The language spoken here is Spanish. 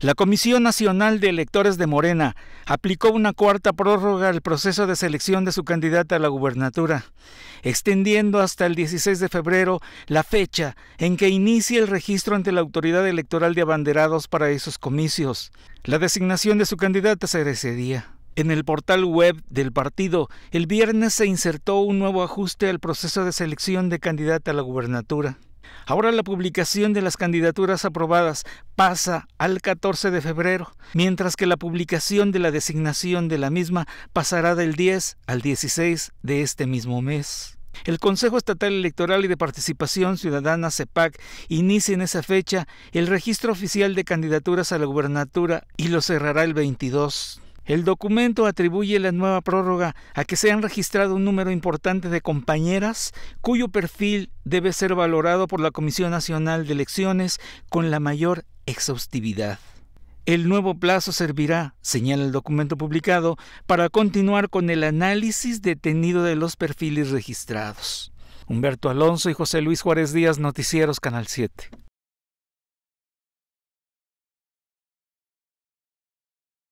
La Comisión Nacional de Electores de Morena aplicó una cuarta prórroga al proceso de selección de su candidata a la gubernatura, extendiendo hasta el 16 de febrero la fecha en que inicie el registro ante la autoridad electoral de abanderados para esos comicios. La designación de su candidata se ese En el portal web del partido, el viernes se insertó un nuevo ajuste al proceso de selección de candidata a la gubernatura. Ahora la publicación de las candidaturas aprobadas pasa al 14 de febrero, mientras que la publicación de la designación de la misma pasará del 10 al 16 de este mismo mes. El Consejo Estatal Electoral y de Participación Ciudadana CEPAC inicia en esa fecha el registro oficial de candidaturas a la gubernatura y lo cerrará el 22. El documento atribuye la nueva prórroga a que se han registrado un número importante de compañeras cuyo perfil debe ser valorado por la Comisión Nacional de Elecciones con la mayor exhaustividad. El nuevo plazo servirá, señala el documento publicado, para continuar con el análisis detenido de los perfiles registrados. Humberto Alonso y José Luis Juárez Díaz, Noticieros Canal 7.